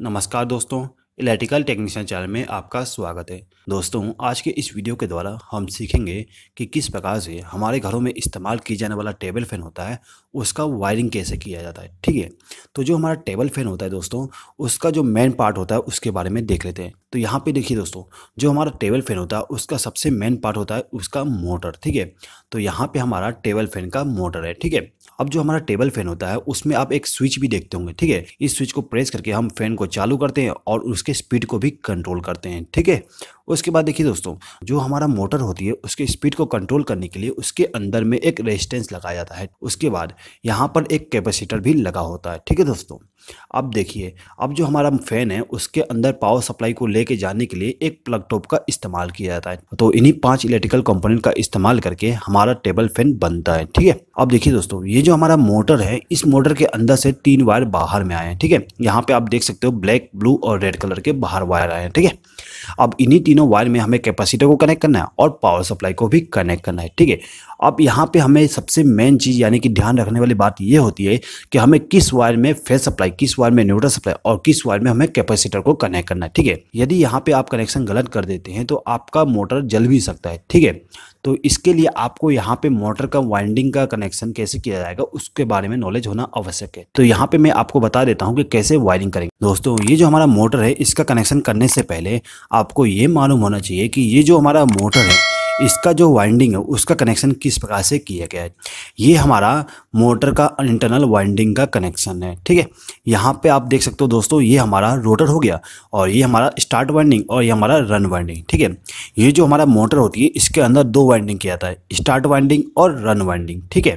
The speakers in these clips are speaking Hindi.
नमस्कार दोस्तों इलेक्ट्रिकल टेक्नीशियन चैनल में आपका स्वागत है दोस्तों आज के इस वीडियो के द्वारा हम सीखेंगे कि किस प्रकार से हमारे घरों में इस्तेमाल किया जाने वाला टेबल फैन होता है उसका वायरिंग कैसे किया जाता है ठीक है तो जो हमारा टेबल फैन होता है दोस्तों उसका जो मेन पार्ट होता है उसके बारे में देख लेते हैं तो यहाँ पर देखिए दोस्तों जो हमारा टेबल फैन होता है उसका सबसे मेन पार्ट होता है उसका मोटर ठीक है तो यहाँ पर हमारा टेबल फैन का मोटर है ठीक है अब जो हमारा टेबल फैन होता है उसमें आप एक स्विच भी देखते होंगे ठीक है इस स्विच को प्रेस करके हम फैन को चालू करते हैं और उसके स्पीड को भी कंट्रोल करते हैं ठीक है उसके बाद देखिए दोस्तों जो हमारा मोटर होती है उसके स्पीड को कंट्रोल करने के लिए उसके अंदर में एक रेजिस्टेंस लगाया जाता है उसके बाद यहाँ पर एक कैपेसिटर भी लगा होता है ठीक है दोस्तों अब देखिए अब जो हमारा फैन है उसके अंदर पावर सप्लाई को लेके जाने के लिए एक प्लग टॉप का इस्तेमाल किया जाता है तो इन्हीं पांच इलेक्ट्रिकल कंपोनेंट का इस्तेमाल करके हमारा टेबल फैन बनता है ठीक है अब देखिए दोस्तों ये जो हमारा मोटर है इस मोटर के अंदर से तीन वायर बाहर में आए हैं ठीक है यहाँ पे आप देख सकते हो ब्लैक ब्लू और रेड कलर के बाहर वायर आए हैं ठीक है अब इन्हीं तीन तीनों वायर में हमें कैपेसिटर को कनेक्ट करना है और पावर सप्लाई को भी कनेक्ट करना है ठीक है अब यहाँ पे हमें सबसे मेन चीज़ यानी कि ध्यान रखने वाली बात यह होती है कि हमें किस वायर में फेस सप्लाई किस वायर में न्यूट्रल सप्लाई और किस वायर में हमें कैपेसिटर को कनेक्ट करना है ठीक है यदि यहाँ पे आप कनेक्शन गलत कर देते हैं तो आपका मोटर जल भी सकता है ठीक है तो इसके लिए आपको यहाँ पे मोटर का वाइंडिंग का कनेक्शन कैसे किया जाएगा उसके बारे में नॉलेज होना आवश्यक है तो यहाँ पे मैं आपको बता देता हूँ कि कैसे वायरिंग करेंगे दोस्तों ये जो हमारा मोटर है इसका कनेक्शन करने से पहले आपको ये मालूम होना चाहिए कि ये जो हमारा मोटर है इसका जो वाइंडिंग है उसका कनेक्शन किस प्रकार से किया गया है ये हमारा मोटर का इंटरनल वाइंडिंग का कनेक्शन है ठीक है यहाँ पे आप देख सकते हो दोस्तों ये हमारा रोटर हो गया और ये हमारा स्टार्ट वाइंडिंग और ये हमारा रन वाइंडिंग ठीक है ये जो हमारा मोटर होती है इसके अंदर दो वाइंडिंग किया जाता है स्टार्ट वाइंडिंग और रन वाइंडिंग ठीक है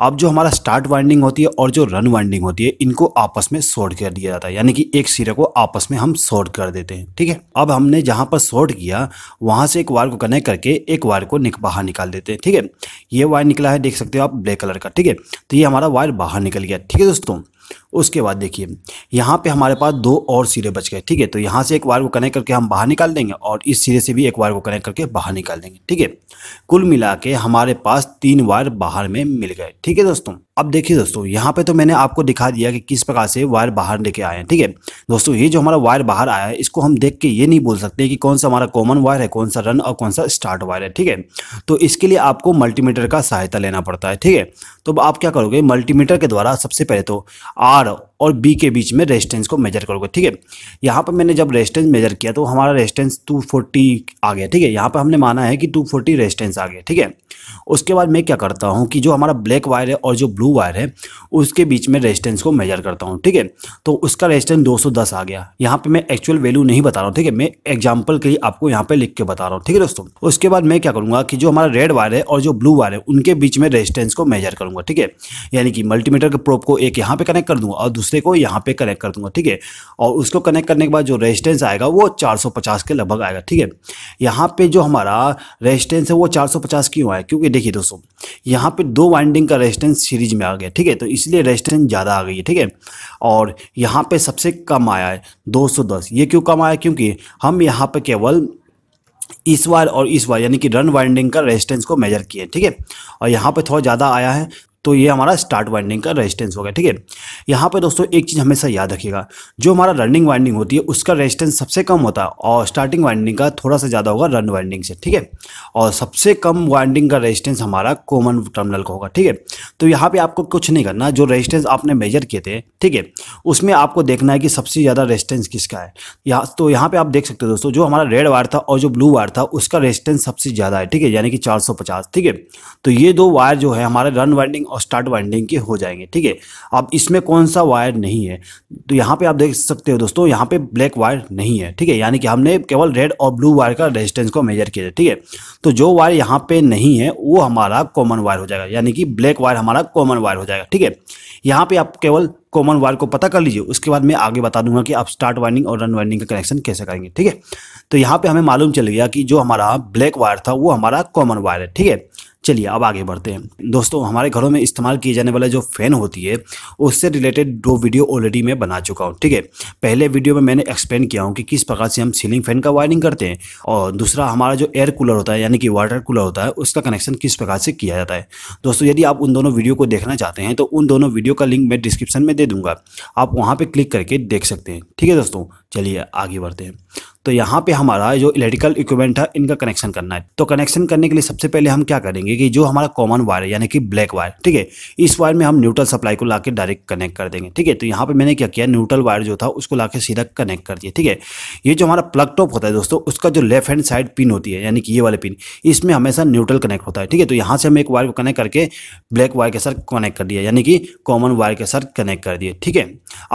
अब जो हमारा स्टार्ट वाइंडिंग होती है और जो रन वाइंडिंग होती है इनको आपस में शॉर्ट कर दिया जाता है यानी कि एक सिरे को आपस में हम शॉर्ट कर देते हैं ठीक है अब हमने जहाँ पर शॉर्ट किया वहाँ से एक वायर को कनेक्ट करके एक वायर को निक बाहर निकाल देते हैं ठीक है ये वायर निकला है देख सकते हो आप ब्लैक कलर का ठीक है तो ये हमारा वायर बाहर निकल गया ठीक है दोस्तों उसके बाद देखिए यहाँ पे हमारे पास दो और सिरे बच गए ठीक है तो यहाँ से एक वायर को कनेक्ट करके हम बाहर निकाल देंगे और इस सिरे से भी एक वायर को कनेक्ट करके बाहर निकाल देंगे ठीक है कुल मिला के हमारे पास तीन वायर बाहर में मिल गए ठीक है दोस्तों अब देखिए दोस्तों यहाँ पे तो मैंने आपको दिखा दिया कि किस प्रकार से वायर बाहर लेके आए हैं ठीक है दोस्तों ये जो हमारा वायर बाहर आया है इसको हम देख के ये नहीं बोल सकते कि कौन सा हमारा कॉमन वायर है कौन सा रन और कौन सा स्टार्ट वायर है ठीक है तो इसके लिए आपको मल्टीमीटर का सहायता लेना पड़ता है ठीक है तो आप क्या करोगे मल्टीमीटर के द्वारा सबसे पहले तो आप auto. और बी के बीच में रेजिस्टेंस को मेजर करोगे ठीक है यहाँ पर मैंने जब रेजिस्टेंस मेजर किया तो हमारा रेजिस्टेंस 240 आ गया ठीक है यहाँ पर हमने माना है कि 240 रेजिस्टेंस आ गया ठीक है उसके बाद मैं क्या करता हूँ कि जो हमारा ब्लैक वायर है और जो ब्लू वायर है उसके बीच में रेजिस्टेंस को मेजर करता हूँ ठीक है तो उसका रेजिस्टेंस 210 आ गया यहाँ पर मैं एक्चुअल वैल्यू नहीं बता रहा हूँ ठीक है मैं एग्जाम्पल के लिए आपको यहाँ पर लिख के बता रहा हूँ ठीक है दोस्तों उसके बाद मैं क्या करूँगा कि जो हमारा रेड वायर है और जो ब्लू वायर है उनके बीच में रेजिस्टेंस को मेजर करूँगा ठीक है यानी कि मल्टीमीटर के प्रोप को एक यहाँ पर कनेक्ट कर दूँगा और दूसरे दूसरे को यहाँ पे कनेक्ट कर दूंगा ठीक है और उसको कनेक्ट करने के बाद जो रेजिस्टेंस आएगा वो 450 के लगभग आएगा ठीक है यहाँ पे जो हमारा रेजिस्टेंस है वो 450 क्यों आया क्योंकि देखिए दोस्तों यहाँ पे दो वाइंडिंग का रेजिस्टेंस सीरीज में आ गया ठीक है तो इसलिए रेजिस्टेंस ज़्यादा आ गई है ठीक है और यहाँ पे सबसे कम आया है दो ये क्यों कम आया क्योंकि हम यहाँ पर केवल इस वायर और इस वायर यानी कि रन वाइंडिंग का रेजिस्टेंस को मेजर किए ठीक है और यहाँ पे थोड़ा ज़्यादा आया है तो ये हमारा स्टार्ट वाइंडिंग का रेजिस्टेंस हो गया ठीक है यहाँ पर दोस्तों एक चीज़ हमेशा याद रखिएगा जो हमारा रनिंग वाइंडिंग होती है उसका रेजिस्टेंस सबसे कम होता है और स्टार्टिंग वाइंडिंग का थोड़ा सा ज़्यादा होगा रन वाइंडिंग से ठीक है और सबसे कम वाइंडिंग का रेजिस्टेंस हमारा कॉमन टर्मिनल का होगा ठीक है तो यहाँ पर आपको कुछ नहीं करना जो रेजिस्टेंस आपने मेजर किए थे ठीक है उसमें आपको देखना है कि सबसे ज़्यादा रेजिस्टेंस किसका है यहाँ तो यहाँ पर आप देख सकते हो दोस्तों जो हमारा रेड वायर था और जो ब्लू वायर था उसका रेजिस्टेंस सबसे ज़्यादा है ठीक है यानी कि चार ठीक है तो ये दो वायर जो है हमारे रन वाइंडिंग और और स्टार्ट वाइंडिंग के हो जाएंगे ठीक है अब इसमें कौन सा वायर नहीं है तो यहाँ पे आप देख सकते हो दोस्तों यहाँ पे ब्लैक वायर नहीं है ठीक है यानी कि हमने केवल रेड और ब्लू वायर का रेजिस्टेंस को मेजर किया ठीक है तो जो वायर यहाँ पे नहीं है वो हमारा कॉमन वायर हो जाएगा यानी कि ब्लैक वायर हमारा कॉमन वायर हो जाएगा ठीक है यहाँ पे आप केवल कॉमन वायर को पता कर लीजिए उसके बाद मैं आगे बता दूंगा कि आप स्टार्ट वाइंडिंग और रन वाइंडिंग का कनेक्शन कैसे करेंगे ठीक है तो यहाँ पे हमें मालूम चल गया कि जो हमारा ब्लैक वायर था वो हमारा कॉमन वायर है ठीक है चलिए अब आगे बढ़ते हैं दोस्तों हमारे घरों में इस्तेमाल किए जाने वाला जो फ़ैन होती है उससे रिलेटेड दो वीडियो ऑलरेडी मैं बना चुका हूँ ठीक है पहले वीडियो में मैंने एक्सप्लेन किया हूँ कि किस प्रकार से हम सीलिंग फ़ैन का वायरिंग करते हैं और दूसरा हमारा जो एयर कूलर होता है यानी कि वाटर कूलर होता है उसका कनेक्शन किस प्रकार से किया जाता है दोस्तों यदि आप उन दोनों वीडियो को देखना चाहते हैं तो उन दोनों वीडियो का लिंक मैं डिस्क्रिप्शन में दे दूंगा आप वहाँ पर क्लिक करके देख सकते हैं ठीक है दोस्तों चलिए आगे बढ़ते हैं तो यहाँ पे हमारा जो इलेक्ट्रिकल इक्विपमेंट है इनका कनेक्शन करना है तो कनेक्शन करने के लिए सबसे पहले हम क्या करेंगे कि जो हमारा कॉमन वायर है यानी कि ब्लैक वायर ठीक है इस वायर में हम न्यूट्रल सप्लाई को ला डायरेक्ट कनेक्ट कर देंगे ठीक है तो यहाँ पर मैंने क्या किया न्यूट्रल वायर जो था उसको ला सीधा कनेक्ट कर दिया ठीक है ये जो हमारा प्लग टॉप होता है दोस्तों उसका जो लेफ्ट हैंड साइड पिन होती है यानी कि ये वाले पिन इसमें हमेशा न्यूट्रल कनेक्ट होता है ठीक है तो यहाँ से हम एक वायर को कनेक्ट करके ब्लैक वायर के साथ कनेक्ट कर दिया यानी कि कॉमन वायर के साथ कनेक्ट कर दिए ठीक है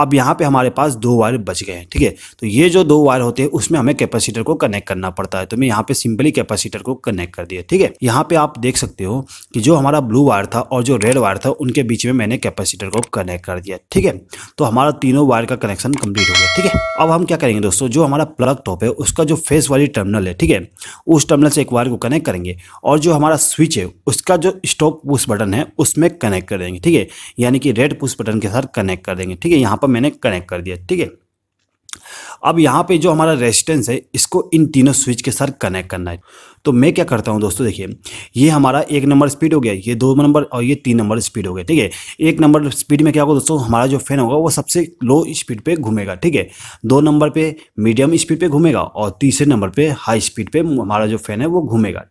अब यहाँ पे हमारे पास दो वायर बच गए हैं ठीक है तो ये जो दो वायर होते हैं उसमें हमें कैपेसिटर को कनेक्ट करना पड़ता है तो मैं यहाँ पे सिंपली कैपेसिटर को कनेक्ट कर दिया ठीक है यहाँ पे आप देख सकते हो कि जो हमारा ब्लू वायर था और जो रेड वायर था उनके बीच में मैंने कैपेसिटर को कनेक्ट कर दिया ठीक है तो हमारा तीनों वायर का कनेक्शन कंप्लीट हो गया ठीक है अब हम क्या करेंगे दोस्तों जो हमारा प्लग टॉप है उसका जो फेस वाली टर्मिनल है ठीक है उस टर्मिनल से एक वायर को कनेक्ट करेंगे और जो हमारा स्विच है उसका जो स्टॉक पुश बटन है उसमें कनेक्ट कर देंगे ठीक है यानी कि रेड पुश बटन के साथ कनेक्ट कर देंगे ठीक है यहाँ पर मैंने कनेक्ट कर दिया ठीक है अब यहाँ पे जो हमारा रेजिस्टेंस है इसको इन तीनों स्विच के साथ कनेक्ट करना है तो मैं क्या करता हूँ दोस्तों देखिए ये हमारा एक नंबर स्पीड हो गया ये दो नंबर और ये तीन नंबर स्पीड हो गया ठीक है एक नंबर स्पीड में क्या होगा दोस्तों हमारा जो फैन होगा वो सबसे लो स्पीड पे घूमेगा ठीक है दो नंबर पे मीडियम स्पीड पे घूमेगा और तीसरे नंबर पे हाई स्पीड पे हमारा जो फैन है वो घूमेगा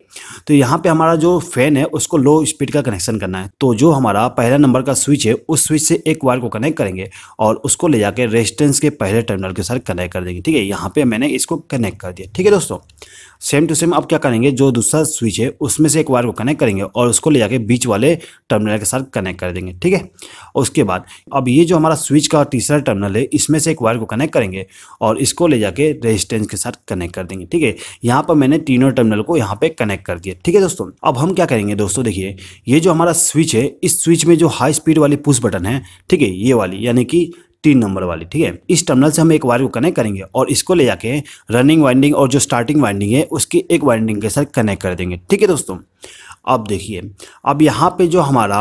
तो यहाँ पर हमारा जो फैन है उसको लो स्पीड का कनेक्शन करना है तो जो हमारा पहला नंबर का स्विच है उस स्विच से एक वायर को कनेक्ट करेंगे और उसको ले जाकर रेजिस्टेंस के पहले टर्मिनल के साथ कनेक्ट कर देंगे ठीक है यहाँ पे मैंने इसको कनेक्ट कर दिया ठीक है दोस्तों सेम टू सेम अब क्या करेंगे जो दूसरा स्विच है उसमें से एक वायर को कनेक्ट करेंगे और उसको ले जाके बीच वाले टर्मिनल के साथ कनेक्ट कर देंगे ठीक है उसके बाद अब ये जो हमारा स्विच का तीसरा टर्मिनल है इसमें से एक वायर को कनेक्ट करेंगे और इसको ले जाके रेजिस्टेंस के साथ कनेक्ट कर देंगे ठीक है यहाँ पर मैंने तीनों टर्मिनल को यहाँ पे कनेक्ट कर दिया ठीक है दोस्तों अब हम क्या करेंगे दोस्तों देखिए ये जो हमारा स्विच है इस स्विच में जो हाई स्पीड वाली पुश बटन है ठीक है ये वाली यानी कि तीन नंबर वाली ठीक है इस टर्मिनल से हम एक वायर को कनेक्ट करेंगे और इसको ले जाके रनिंग वाइंडिंग और जो स्टार्टिंग वाइंडिंग है उसकी एक वाइंडिंग के साथ कनेक्ट कर देंगे ठीक है दोस्तों अब देखिए अब यहाँ पे जो हमारा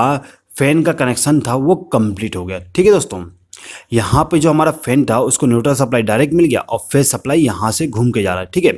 फैन का कनेक्शन था वो कंप्लीट हो गया ठीक है दोस्तों यहाँ पे जो हमारा फैन था उसको न्यूट्रल सप्लाई डायरेक्ट मिल गया और फेस सप्लाई यहाँ से घूम के जा रहा है ठीक है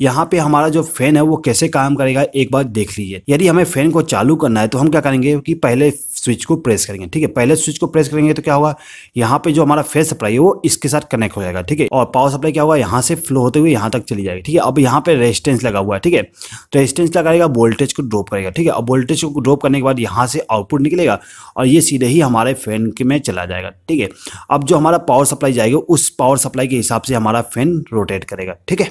यहाँ पे हमारा जो फैन है वो कैसे काम करेगा एक बार देख लीजिए यदि हमें फैन को चालू करना है तो हम क्या करेंगे कि पहले स्विच को प्रेस करेंगे ठीक है पहले स्विच को प्रेस करेंगे तो क्या होगा यहाँ पे जो हमारा फेस सप्लाई है वो इसके साथ कनेक्ट हो जाएगा ठीक है और पावर सप्लाई क्या होगा यहाँ से फ्लो होते हुए यहाँ तक चली जाएगी ठीक है अब यहाँ पे रेजिस्टेंस लगा हुआ है ठीक है तो रेजिस्टेंस लगाएगा वोल्टेज को ड्रॉप करेगा ठीक है अब वोल्टेज को ड्रॉप करने के बाद यहाँ से आउटपुट निकलेगा और ये सीधे ही हमारे फैन के में चला जाएगा ठीक है अब जो हमारा पावर सप्लाई जाएगा उस पावर सप्लाई के हिसाब से हमारा फैन रोटेट करेगा ठीक है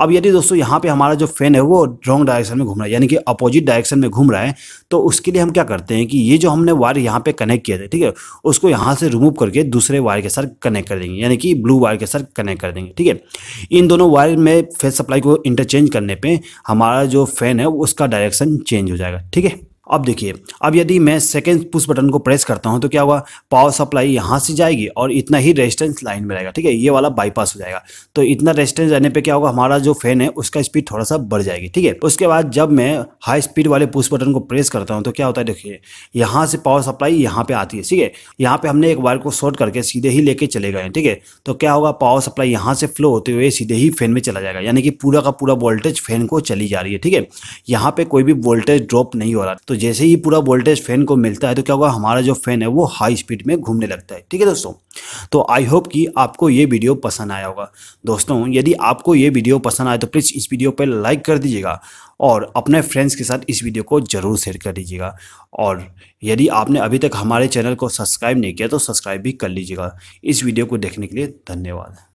अब यदि दोस्तों यहाँ पे हमारा जो फैन है वो रॉन्ग डायरेक्शन में घूम रहा है यानी कि अपोजिट डायरेक्शन में घूम रहा है तो उसके लिए हम क्या करते हैं कि ये जो हमने वायर यहाँ पे कनेक्ट किया था ठीक है उसको यहाँ से रिमूव करके दूसरे वायर के साथ कनेक्ट कर देंगे यानी कि ब्लू वायर के साथ कनेक्ट कर देंगे ठीक है इन दोनों वायर में फैन सप्लाई को इंटरचेंज करने पर हमारा जो फैन है उसका डायरेक्शन चेंज हो जाएगा ठीक है अब देखिए अब यदि मैं सेकेंड पुश बटन को प्रेस करता हूं तो क्या होगा पावर सप्लाई यहां से जाएगी और इतना ही रेजिस्टेंस लाइन में रहेगा ठीक है ये वाला बाईपास हो जाएगा तो इतना रेजिस्टेंस रहने पे क्या होगा हमारा जो फैन है उसका स्पीड थोड़ा सा बढ़ जाएगी ठीक है उसके बाद जब मैं हाई स्पीड वाले पुश बटन को प्रेस करता हूँ तो क्या होता है देखिए यहाँ से पावर सप्लाई यहाँ पर आती है ठीक है यहाँ पर हमने एक वायर को शॉर्ट करके सीधे ही लेके चले गए ठीक है तो क्या होगा पावर सप्लाई यहाँ से फ्लो होते हुए सीधे ही फैन में चला जाएगा यानी कि पूरा का पूरा वोल्टेज फैन को चली जा रही है ठीक है यहाँ पर कोई भी वोल्टेज ड्रॉप नहीं हो रहा तो जैसे ही पूरा वोल्टेज फैन को मिलता है तो क्या होगा हमारा जो फैन है वो हाई स्पीड में घूमने लगता है ठीक है दोस्तों तो आई होप कि आपको ये वीडियो पसंद आया होगा दोस्तों यदि आपको ये वीडियो पसंद आए तो प्लीज़ इस वीडियो पर लाइक कर दीजिएगा और अपने फ्रेंड्स के साथ इस वीडियो को ज़रूर शेयर कर दीजिएगा और यदि आपने अभी तक हमारे चैनल को सब्सक्राइब नहीं किया तो सब्सक्राइब भी कर लीजिएगा इस वीडियो को देखने के लिए धन्यवाद